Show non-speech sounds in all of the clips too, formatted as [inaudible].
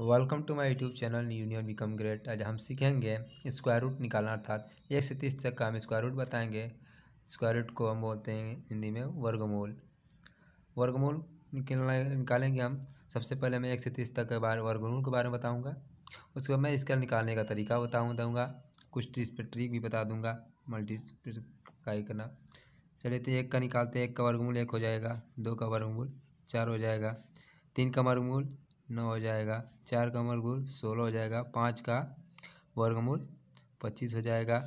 welcome to my YouTube channel union become great आज हम सीखेंगे स्क्वायर रूट निकालना अर्थात एक से तीस तक का हम स्क्वायर रूट बताएंगे स्क्वायर रूट को हम बोलते हैं हिंदी में वर्गमूल वर्गमूल निकलना निकालेंगे हम सबसे पहले मैं एक से तीस तक के बारे वर्गमूल के बारे में बताऊँगा उसके बाद मैं इसका निकालने का तरीका बताऊँ दूँगा कुछ इस पर ट्रिक भी बता दूँगा मल्टीप्लाई करना चलिए तो एक का निकालते हैं एक का वर्गमूल एक हो जाएगा दो का वर्गमूल चार हो जाएगा तीन का वर्गमूल नौ हो जाएगा चार का वर्गमूल सोलह हो जाएगा पाँच का वर्गमूल पच्चीस हो जाएगा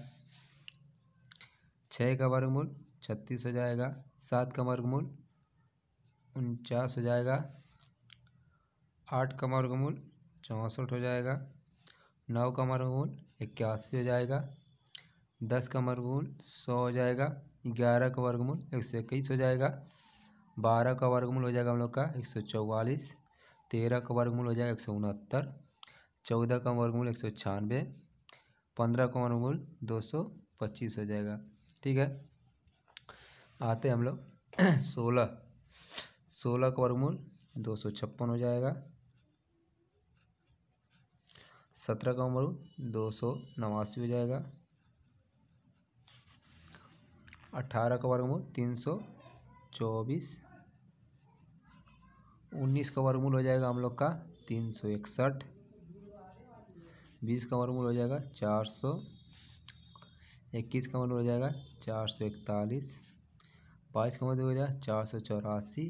छः का वर्गमूल छत्तीस हो जाएगा सात का वर्गमूल उनचास हो जाएगा आठ का वर्गमूल चौंसठ हो जाएगा नौ का वर्गमूल इक्यासी हो जाएगा दस का वर्गमूल सौ हो जाएगा ग्यारह का वर्गमूल एक सौ इक्कीस हो जाएगा बारह का वर्गमूल हो जाएगा हम लोग का एक सौ चौवालीस तेरह का वर्गमूल हो जाएगा एक सौ उनहत्तर चौदह का वर्गमूल एक सौ छियानवे पंद्रह का वर्गमूल दो सौ पच्चीस हो जाएगा ठीक है आते हम लोग [clears throat] सोलह सोलह का वर्गमूल दो सौ छप्पन हो जाएगा सत्रह का वर्गमूल दो सौ नवासी हो जाएगा अठारह का वर्गमूल तीन सौ चौबीस उन्नीस का वर्गमूल हो जाएगा हम लोग का तीन सौ इकसठ बीस का वर्गमूल हो जाएगा चार सौ इक्कीस का वर्गमूल हो जाएगा चार सौ इकतालीस बाईस का वर्गमूल हो जाएगा चार सौ चौरासी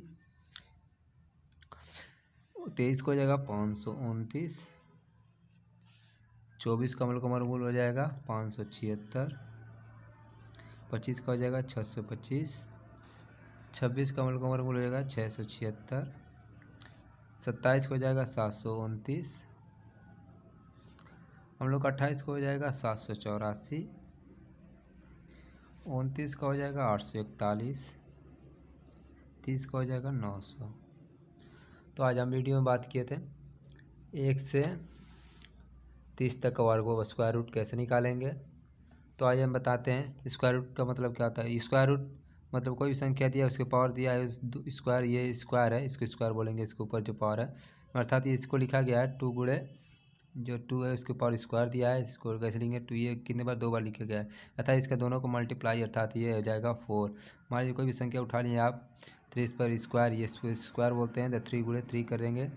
तेईस का हो जाएगा पाँच सौ उनतीस चौबीस का का मरमूल हो जाएगा पाँच सौ छिहत्तर पच्चीस का हो जाएगा छः सौ पच्चीस छब्बीस का का वर्गमूल हो जाएगा छः सौ छिहत्तर सत्ताईस को हो जाएगा सात सौ उनतीस हम लोग अट्ठाईस का हो जाएगा सात सौ चौरासी उनतीस का हो जाएगा आठ सौ इकतालीस तीस का हो जाएगा नौ सौ तो आज हम वीडियो में बात किए थे एक से तीस तक का वर्ग स्क्वायर रूट कैसे निकालेंगे तो आइए हम बताते हैं स्क्वायर रूट का मतलब क्या होता है स्क्वायर रूट मतलब कोई भी संख्या दिया उसके पावर दिया है स्क्वायर ये स्क्वायर है इसको स्क्वायर बोलेंगे इसके ऊपर जो पावर है अर्थात इसको लिखा गया है टू गुड़े जो टू है उसके पावर स्क्वायर दिया है इसको कैसे लिखेंगे टू ये कितने बार दो बार लिखा गया है अर्थात इसका दोनों को मल्टीप्लाई अर्थात ये हो जाएगा फोर मान लीजिए कोई भी संख्या उठा लीजिए आप थ्री इस पर स्क्वायर ये स्क्वायर बोलते हैं तो थ्री गुड़े थ्री करेंगे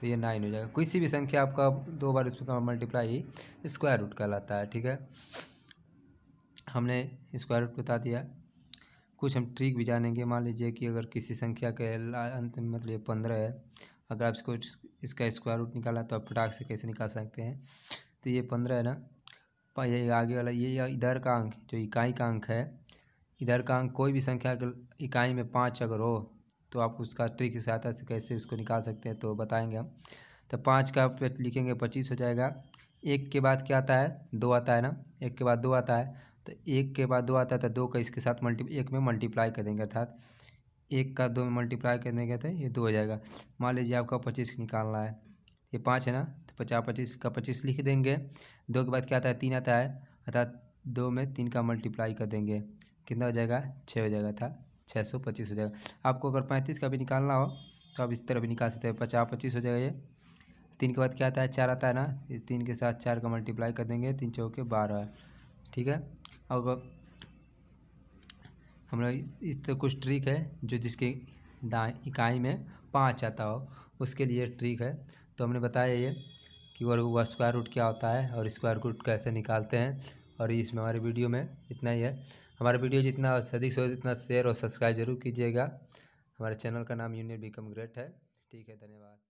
तो ये नाइन हो जाएगा किसी भी संख्या आपका दो बार पर मल्टीप्लाई स्क्वायर रूट कहलाता है ठीक है हमने स्क्वायर रूट बता दिया कुछ हम ट्रिक भी जानेंगे मान लीजिए कि अगर किसी संख्या के अंत में मतलब ये पंद्रह है अगर आप इसको इसका स्क्वायर रूट निकाला तो आप पटाख से कैसे निकाल सकते हैं तो ये पंद्रह है ना ये आगे वाला ये इधर का अंक जो इकाई का अंक है इधर का अंक कोई भी संख्या के इकाई में पाँच अगर हो तो आप उसका ट्रिक की सहायता से कैसे उसको निकाल सकते हैं तो बताएँगे हम तो पाँच का आप लिखेंगे पच्चीस हो जाएगा एक के बाद क्या आता है दो आता है ना एक के बाद दो आता है तो एक के बाद दो आता है तो दो का इसके साथ मल्टी एक में मल्टीप्लाई करेंगे अर्थात एक का दो में मल्टीप्लाई करेंगे तो ये दो हो जाएगा मान लीजिए आपका पच्चीस निकालना है ये पाँच है ना तो पचास पच्चीस का पच्चीस लिख देंगे दो के बाद क्या आता है तीन आता है अर्थात दो में तीन का मल्टीप्लाई कर देंगे कितना हो जाएगा छः हो जाएगा था छः सौ पच्चीस हो जाएगा आपको अगर पैंतीस का भी निकालना हो तो आप इस तरह भी निकाल सकते हैं पचास पच्चीस हो जाएगा ये तीन के बाद क्या आता है चार आता है ना तीन के साथ चार का मल्टीप्लाई कर देंगे तीन चौके बारह ठीक है और हमारा इस तो कुछ ट्रिक है जो जिसके दा इकाई में पाँच आता हो उसके लिए ट्रिक है तो हमने बताया ये कि वो स्क्वायर रूट क्या होता है और स्क्वायर रूट कैसे निकालते हैं और इसमें हमारे वीडियो में इतना ही है हमारा वीडियो जितना अधिक से उतना शेयर और सब्सक्राइब जरूर कीजिएगा हमारे चैनल का नाम यूनियन बिकम ग्रेट है ठीक है धन्यवाद